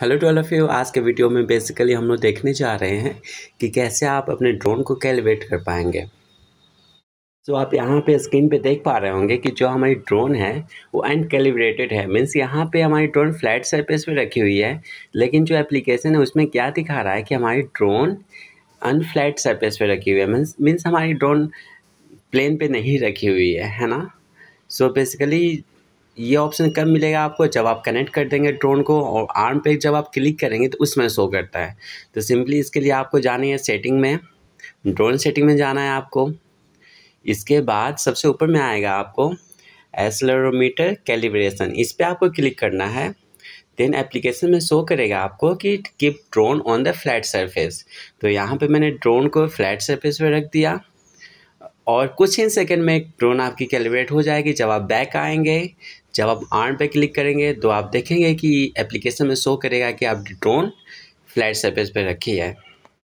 hello to all of you आज के video में बेसिकली हम लोग देखने जा रहे हैं कि कैसे आप अपने ड्रोन को कैलिब्रेट कर पाएंगे तो so, आप यहाँ पे स्क्रीन पे देख पा रहे होंगे कि जो हमारी ड्रोन है वो अन कैलिब्रेटेड है मीन्स यहाँ पे हमारी ड्रोन फ्लैट सरफेस पे रखी हुई है लेकिन जो एप्लीकेशन है उसमें क्या दिखा रहा है कि हमारी ड्रोन अनफ्लैट सरफेस पर रखी हुई है मीन्स मीन्स हमारी ड्रोन प्लेन पर नहीं रखी हुई है है ना सो so, बेसिकली ये ऑप्शन कब मिलेगा आपको जब आप कनेक्ट कर देंगे ड्रोन को और आर्म पे जब आप क्लिक करेंगे तो उसमें शो करता है तो सिंपली इसके लिए आपको जाना है सेटिंग में ड्रोन सेटिंग में जाना है आपको इसके बाद सबसे ऊपर में आएगा आपको एसलोरोमीटर कैलिब्रेशन इस पर आपको क्लिक करना है देन एप्लीकेशन में शो करेगा आपको कि keep drone on the flat surface तो यहाँ पे मैंने ड्रोन को फ्लैट सरफेस पे रख दिया और कुछ ही सेकंड में ड्रोन आपकी कैलिब्रेट हो जाएगी जब आप बैक आएंगे जब आप आर्न पे क्लिक करेंगे तो आप देखेंगे कि एप्लीकेशन में शो करेगा कि आप ड्रोन फ्लैट सर्विस पर रखी है